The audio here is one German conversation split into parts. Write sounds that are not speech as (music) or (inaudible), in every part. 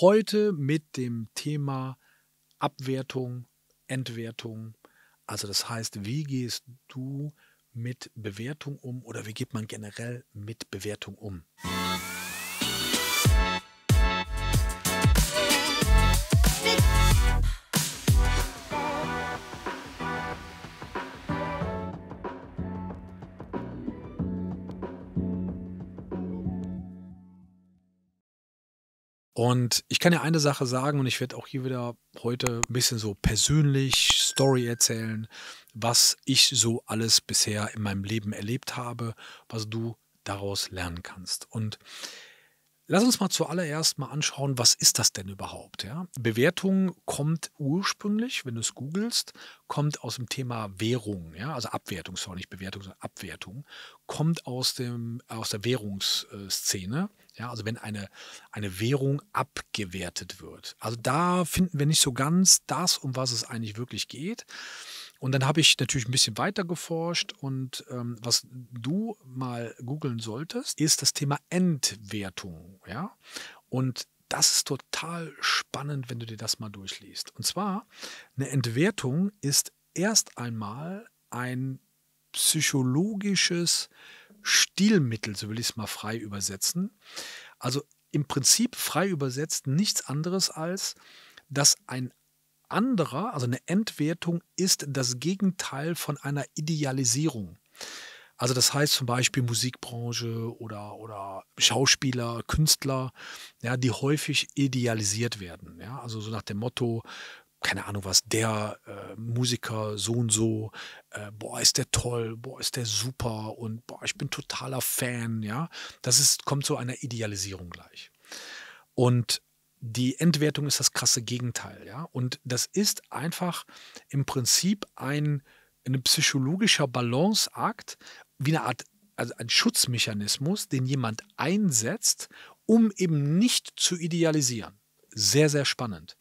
heute mit dem Thema Abwertung, Entwertung. Also das heißt, wie gehst du mit Bewertung um oder wie geht man generell mit Bewertung um? Und ich kann ja eine Sache sagen, und ich werde auch hier wieder heute ein bisschen so persönlich Story erzählen, was ich so alles bisher in meinem Leben erlebt habe, was du daraus lernen kannst. Und lass uns mal zuallererst mal anschauen, was ist das denn überhaupt? Ja? Bewertung kommt ursprünglich, wenn du es googelst, kommt aus dem Thema Währung, ja? also Abwertung, sorry, nicht Bewertung, sondern Abwertung, kommt aus, dem, aus der Währungsszene. Ja, also wenn eine, eine Währung abgewertet wird. Also da finden wir nicht so ganz das, um was es eigentlich wirklich geht. Und dann habe ich natürlich ein bisschen weiter geforscht und ähm, was du mal googeln solltest, ist das Thema Entwertung. Ja? Und das ist total spannend, wenn du dir das mal durchliest. Und zwar, eine Entwertung ist erst einmal ein psychologisches äh, Stilmittel, so will ich es mal frei übersetzen. Also im Prinzip frei übersetzt nichts anderes als, dass ein anderer, also eine Entwertung ist das Gegenteil von einer Idealisierung. Also das heißt zum Beispiel Musikbranche oder, oder Schauspieler, Künstler, ja, die häufig idealisiert werden. Ja? Also so nach dem Motto, keine Ahnung was, der äh, Musiker so und so, äh, boah, ist der toll, boah, ist der super und boah, ich bin totaler Fan, ja. Das ist, kommt so einer Idealisierung gleich. Und die Entwertung ist das krasse Gegenteil, ja. Und das ist einfach im Prinzip ein, ein psychologischer Balanceakt, wie eine Art, also ein Schutzmechanismus, den jemand einsetzt, um eben nicht zu idealisieren. Sehr, sehr spannend.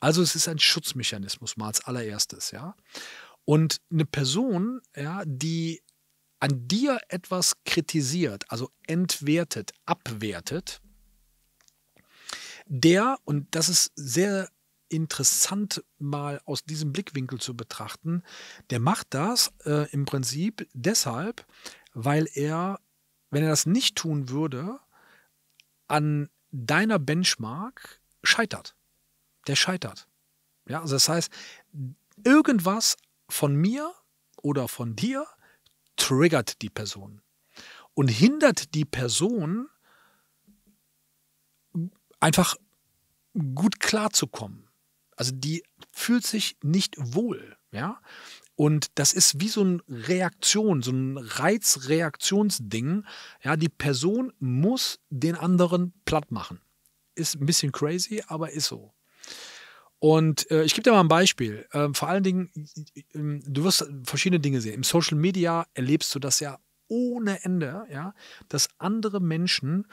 Also es ist ein Schutzmechanismus mal als allererstes, ja. Und eine Person, ja, die an dir etwas kritisiert, also entwertet, abwertet, der, und das ist sehr interessant mal aus diesem Blickwinkel zu betrachten, der macht das äh, im Prinzip deshalb, weil er, wenn er das nicht tun würde, an deiner Benchmark scheitert der scheitert. Ja, also das heißt, irgendwas von mir oder von dir triggert die Person und hindert die Person einfach gut klarzukommen. Also die fühlt sich nicht wohl, ja? Und das ist wie so eine Reaktion, so ein Reizreaktionsding. Ja, die Person muss den anderen platt machen. Ist ein bisschen crazy, aber ist so. Und äh, ich gebe dir mal ein Beispiel. Ähm, vor allen Dingen, ähm, du wirst verschiedene Dinge sehen. Im Social Media erlebst du das ja ohne Ende, ja, dass andere Menschen,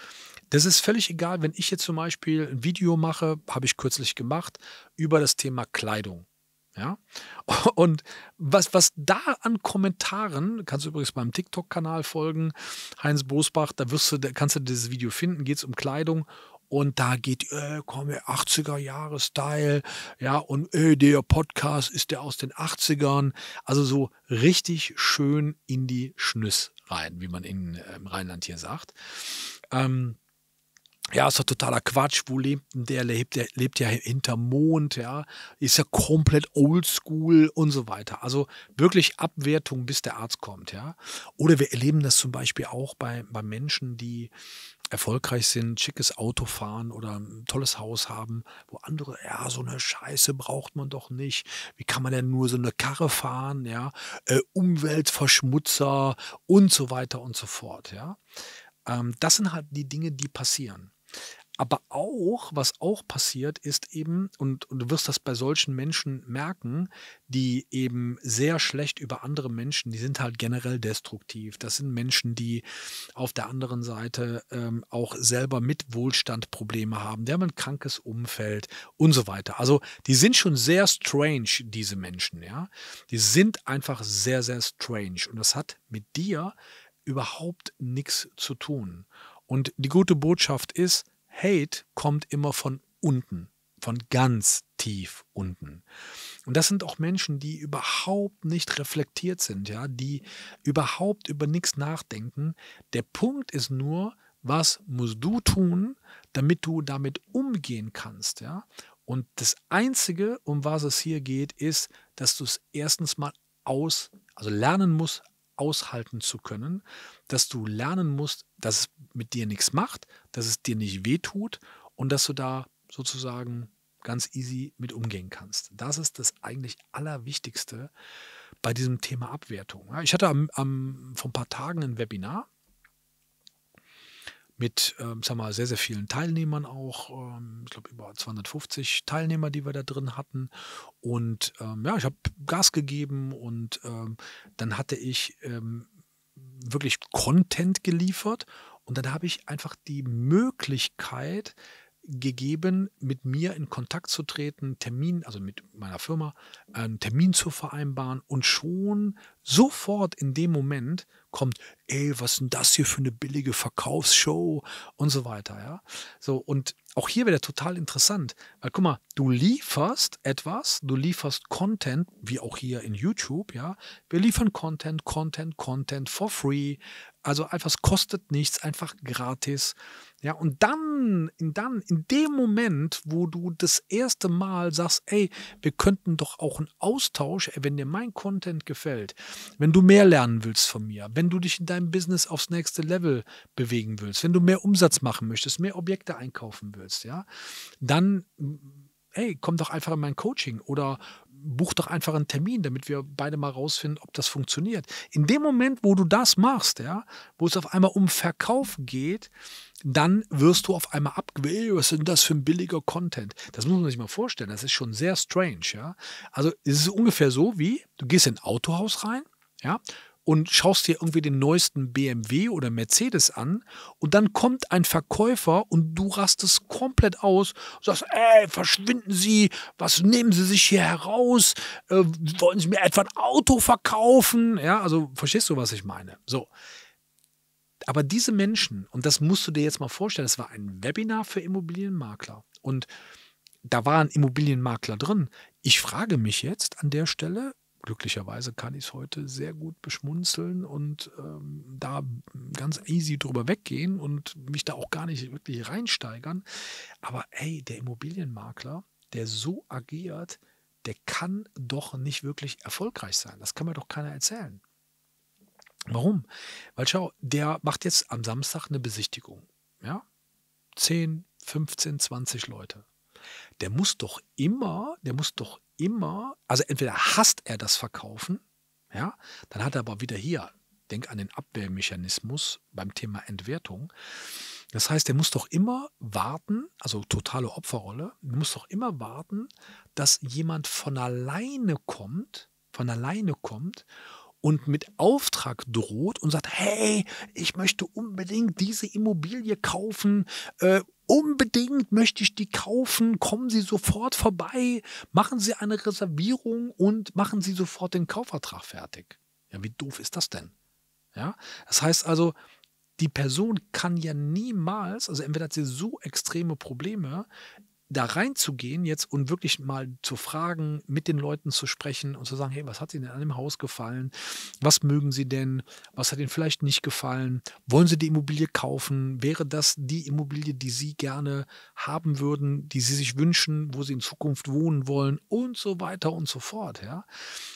das ist völlig egal, wenn ich jetzt zum Beispiel ein Video mache, habe ich kürzlich gemacht, über das Thema Kleidung. Ja? (laughs) Und was, was da an Kommentaren, kannst du übrigens meinem TikTok-Kanal folgen, Heinz Bosbach, da wirst du, da kannst du dieses Video finden, geht es um Kleidung und da geht, äh, komme 80er Jahre Style, ja, und äh, der Podcast ist der aus den 80ern. Also so richtig schön in die Schnüss rein, wie man in, äh, im Rheinland hier sagt. Ähm, ja, ist doch totaler Quatsch. Wo lebt denn der? lebt, der lebt ja hinterm Mond, ja. Ist ja komplett oldschool und so weiter. Also wirklich Abwertung, bis der Arzt kommt, ja. Oder wir erleben das zum Beispiel auch bei, bei Menschen, die erfolgreich sind, schickes Auto fahren oder ein tolles Haus haben, wo andere, ja, so eine Scheiße braucht man doch nicht. Wie kann man denn nur so eine Karre fahren, ja? Äh, Umweltverschmutzer und so weiter und so fort, ja. Ähm, das sind halt die Dinge, die passieren. Aber auch, was auch passiert, ist eben, und, und, du wirst das bei solchen Menschen merken, die eben sehr schlecht über andere Menschen, die sind halt generell destruktiv. Das sind Menschen, die auf der anderen Seite ähm, auch selber mit Wohlstand Probleme haben, die haben ein krankes Umfeld und so weiter. Also die sind schon sehr strange, diese Menschen, ja. Die sind einfach sehr, sehr strange. Und das hat mit dir überhaupt nichts zu tun. Und die gute Botschaft ist, Hate kommt immer von unten, von ganz tief unten. Und das sind auch Menschen, die überhaupt nicht reflektiert sind, ja, die überhaupt über nichts nachdenken. Der Punkt ist nur, was musst du tun, damit du damit umgehen kannst, ja? Und das einzige, um was es hier geht, ist, dass du es erstens mal aus, also lernen musst aushalten zu können, dass du lernen musst, dass es mit dir nichts macht, dass es dir nicht wehtut und dass du da sozusagen ganz easy mit umgehen kannst. Das ist das eigentlich Allerwichtigste bei diesem Thema Abwertung. Ich hatte am, am, vor ein paar Tagen ein Webinar mit ähm, sag mal, sehr, sehr vielen Teilnehmern auch. Ähm, ich glaube, über 250 Teilnehmer, die wir da drin hatten. Und ähm, ja, ich habe Gas gegeben und ähm, dann hatte ich ähm, wirklich Content geliefert. Und dann habe ich einfach die Möglichkeit, gegeben, mit mir in Kontakt zu treten, Termin, also mit meiner Firma, einen Termin zu vereinbaren und schon sofort in dem Moment kommt, ey, was ist denn das hier für eine billige Verkaufsshow und so weiter, ja. So, und auch hier wieder total interessant, weil guck mal, du lieferst etwas, du lieferst Content, wie auch hier in YouTube, ja. Wir liefern Content, Content, Content for free, also einfach, kostet nichts, einfach gratis. Ja, und dann, in, dann, in dem Moment, wo du das erste Mal sagst, ey, wir könnten doch auch einen Austausch, wenn dir mein Content gefällt, wenn du mehr lernen willst von mir, wenn du dich in deinem Business aufs nächste Level bewegen willst, wenn du mehr Umsatz machen möchtest, mehr Objekte einkaufen willst, ja, dann ey, komm doch einfach in mein Coaching oder buch doch einfach einen Termin, damit wir beide mal rausfinden, ob das funktioniert. In dem Moment, wo du das machst, ja, wo es auf einmal um Verkauf geht, dann wirst du auf einmal abgewählt. Was ist denn das für ein billiger Content? Das muss man sich mal vorstellen. Das ist schon sehr strange, ja. Also es ist ungefähr so wie, du gehst in ein Autohaus rein, ja, und schaust dir irgendwie den neuesten BMW oder Mercedes an und dann kommt ein Verkäufer und du rastest komplett aus, sagst, ey, verschwinden Sie, was nehmen Sie sich hier heraus, äh, wollen Sie mir etwa ein Auto verkaufen? Ja, also verstehst du, was ich meine? So. Aber diese Menschen, und das musst du dir jetzt mal vorstellen, das war ein Webinar für Immobilienmakler und da waren Immobilienmakler drin. Ich frage mich jetzt an der Stelle, glücklicherweise kann ich es heute sehr gut beschmunzeln und ähm, da ganz easy drüber weggehen und mich da auch gar nicht wirklich reinsteigern. Aber ey, der Immobilienmakler, der so agiert, der kann doch nicht wirklich erfolgreich sein. Das kann mir doch keiner erzählen. Warum? Weil schau, der macht jetzt am Samstag eine Besichtigung. Ja? 10, 15, 20 Leute. Der muss doch immer, der muss doch immer, also entweder hasst er das Verkaufen, ja, dann hat er aber wieder hier, denk an den Abwehrmechanismus beim Thema Entwertung. Das heißt, er muss doch immer warten, also totale Opferrolle, muss doch immer warten, dass jemand von alleine kommt, von alleine kommt und mit Auftrag droht und sagt, hey, ich möchte unbedingt diese Immobilie kaufen, äh, unbedingt möchte ich die kaufen, kommen Sie sofort vorbei, machen Sie eine Reservierung und machen Sie sofort den Kaufvertrag fertig. Ja, wie doof ist das denn? Ja, das heißt also, die Person kann ja niemals, also entweder hat sie so extreme Probleme, da reinzugehen jetzt und wirklich mal zu fragen, mit den Leuten zu sprechen und zu sagen, hey, was hat Ihnen an dem Haus gefallen? Was mögen Sie denn? Was hat Ihnen vielleicht nicht gefallen? Wollen Sie die Immobilie kaufen? Wäre das die Immobilie, die Sie gerne haben würden, die Sie sich wünschen, wo Sie in Zukunft wohnen wollen und so weiter und so fort, ja?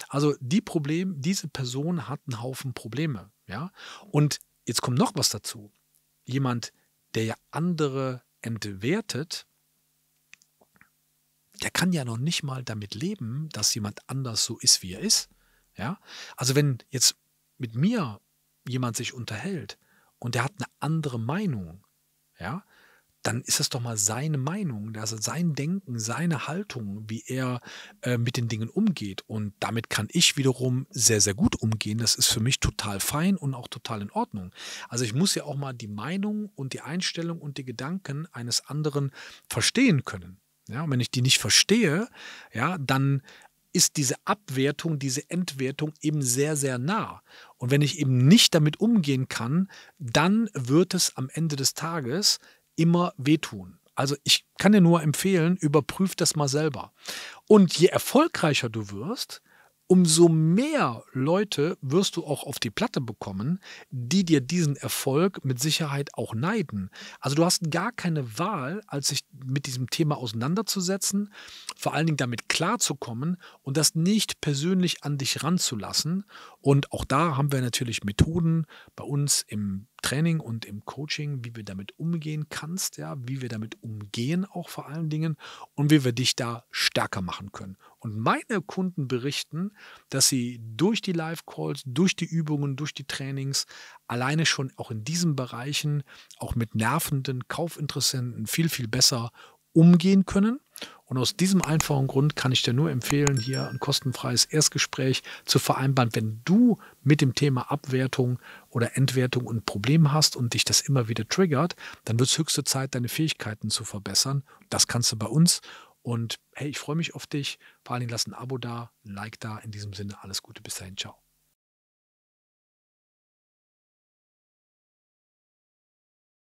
Also die Problem, diese Person hat einen Haufen Probleme, ja? Und jetzt kommt noch was dazu. Jemand, der ja andere entwertet, der kann ja noch nicht mal damit leben, dass jemand anders so ist, wie er ist. Ja? Also wenn jetzt mit mir jemand sich unterhält und der hat eine andere Meinung, ja, dann ist das doch mal seine Meinung, also sein Denken, seine Haltung, wie er äh, mit den Dingen umgeht. Und damit kann ich wiederum sehr, sehr gut umgehen. Das ist für mich total fein und auch total in Ordnung. Also ich muss ja auch mal die Meinung und die Einstellung und die Gedanken eines anderen verstehen können. Ja, und wenn ich die nicht verstehe, ja, dann ist diese Abwertung, diese Entwertung eben sehr, sehr nah. Und wenn ich eben nicht damit umgehen kann, dann wird es am Ende des Tages immer wehtun. Also ich kann dir nur empfehlen, überprüf das mal selber. Und je erfolgreicher du wirst, umso mehr Leute wirst du auch auf die Platte bekommen, die dir diesen Erfolg mit Sicherheit auch neiden. Also du hast gar keine Wahl, als sich mit diesem Thema auseinanderzusetzen, vor allen Dingen damit klarzukommen und das nicht persönlich an dich ranzulassen. Und auch da haben wir natürlich Methoden bei uns im Training und im Coaching, wie wir damit umgehen kannst, ja, wie wir damit umgehen auch vor allen Dingen und wie wir dich da stärker machen können. Und meine Kunden berichten, dass sie durch die Live-Calls, durch die Übungen, durch die Trainings alleine schon auch in diesen Bereichen auch mit nervenden Kaufinteressenten viel, viel besser umgehen können und aus diesem einfachen Grund kann ich dir nur empfehlen, hier ein kostenfreies Erstgespräch zu vereinbaren, wenn du mit dem Thema Abwertung oder Entwertung ein Problem hast und dich das immer wieder triggert, dann wird es höchste Zeit, deine Fähigkeiten zu verbessern. Das kannst du bei uns. Und hey, ich freue mich auf dich. Vor allen Dingen lass ein Abo da, ein Like da. In diesem Sinne, alles Gute, bis dahin, ciao.